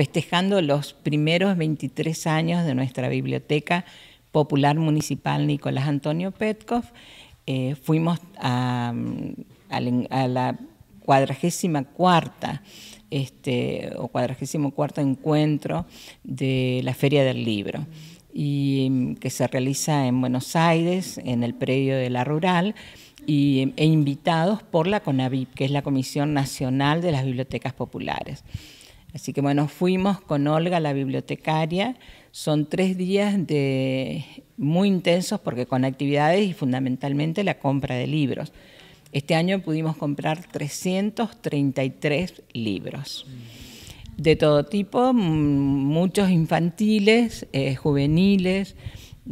festejando los primeros 23 años de nuestra biblioteca popular municipal Nicolás Antonio Petkov. Eh, fuimos a, mm, la 44 este, o cuadragésimo cuarto encuentro de la Feria del Libro y mm, que se realiza en Buenos Aires, en el predio de la Rural, y, mm, e invitados por la CONAVIP, que es la Comisión Nacional de las Bibliotecas Populares. Así que bueno, fuimos con Olga, la bibliotecaria. Son tres días de muy intensos porque con actividades y fundamentalmente la compra de libros. Este año pudimos comprar 333 libros de todo tipo, muchos infantiles, eh, juveniles,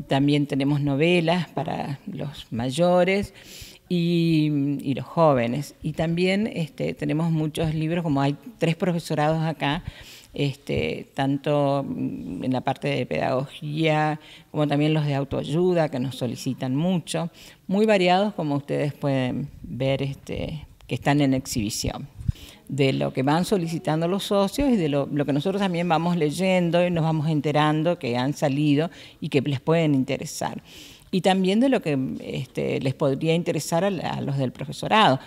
también tenemos novelas para los mayores y, los jóvenes. Y también este, tenemos muchos libros, como hay tres profesorados acá, este, tanto en la parte de pedagogía como también los de autoayuda que nos solicitan mucho, muy variados como ustedes pueden ver este, que están en exhibición de lo que van solicitando los socios y de lo, que nosotros también vamos leyendo y nos vamos enterando que han salido y que les pueden interesar y también de lo que este, les podría interesar a, los del profesorado.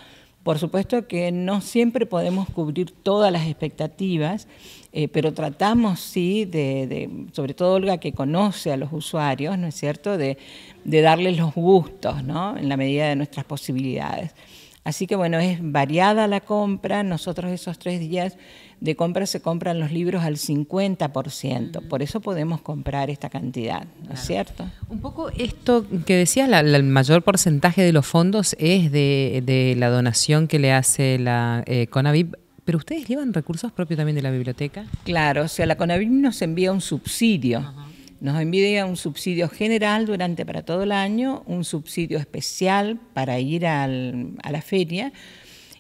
Por supuesto que no siempre podemos cubrir todas las expectativas, eh, pero tratamos sí de, sobre todo Olga que conoce a los usuarios, ¿no es cierto?, de, de darles los gustos, ¿no?, en la medida de nuestras posibilidades. Así que bueno, es variada la compra. Nosotros esos tres días de compra se compran los libros al 50%. Por eso podemos comprar esta cantidad, ¿no es cierto? Un poco esto que decías, la, el mayor porcentaje de los fondos es de, la donación que le hace la eh, ¿Pero ustedes llevan recursos propios también de la biblioteca? Claro, o sea, la Conavip nos envía un subsidio. Nos envía un subsidio general durante para todo el año, un subsidio especial para ir a la feria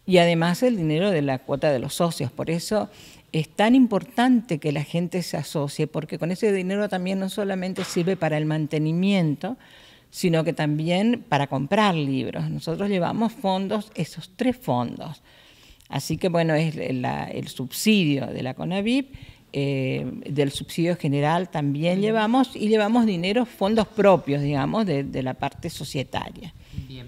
y además el dinero de la cuota de los socios. Por eso es tan importante que la gente se asocie, porque con ese dinero también no solamente sirve para el mantenimiento, sino que también para comprar libros. Nosotros llevamos fondos, esos tres fondos. Así que bueno, es el subsidio de la CONAVIP eh, del subsidio general también llevamos y llevamos dinero, fondos propios, digamos, de, la parte societaria. Bien.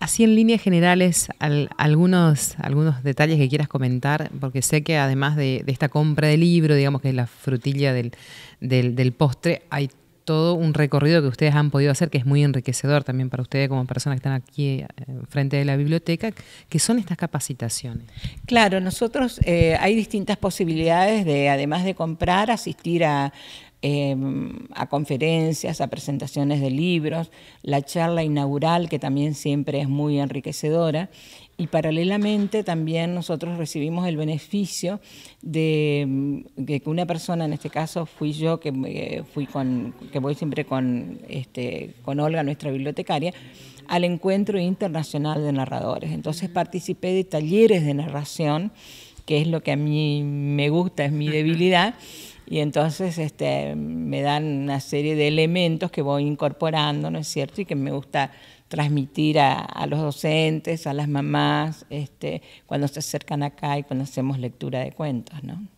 Así en líneas generales, algunos, algunos detalles que quieras comentar, porque sé que además de, esta compra de libro, digamos que es la frutilla del, del postre, hay todo un recorrido que ustedes han podido hacer, que es muy enriquecedor también para ustedes como personas que están aquí eh, frente de la biblioteca, que son estas capacitaciones. Claro, nosotros eh, hay distintas posibilidades de, además de comprar, asistir a Em, a conferencias, a presentaciones de libros, la charla inaugural que también siempre es muy enriquecedora y paralelamente también nosotros recibimos el beneficio de, em, que una persona, en este caso fui yo, que eh, fui con, que voy siempre con, este, con Olga, nuestra bibliotecaria, al encuentro internacional de narradores. Entonces participé de talleres de narración, que es lo que a mí me gusta, es mi debilidad. Y entonces este, me dan una serie de elementos que voy incorporando, ¿no es cierto? Y que me gusta transmitir a, a, los docentes, a las mamás, este, cuando se acercan acá y cuando hacemos lectura de cuentos, ¿no?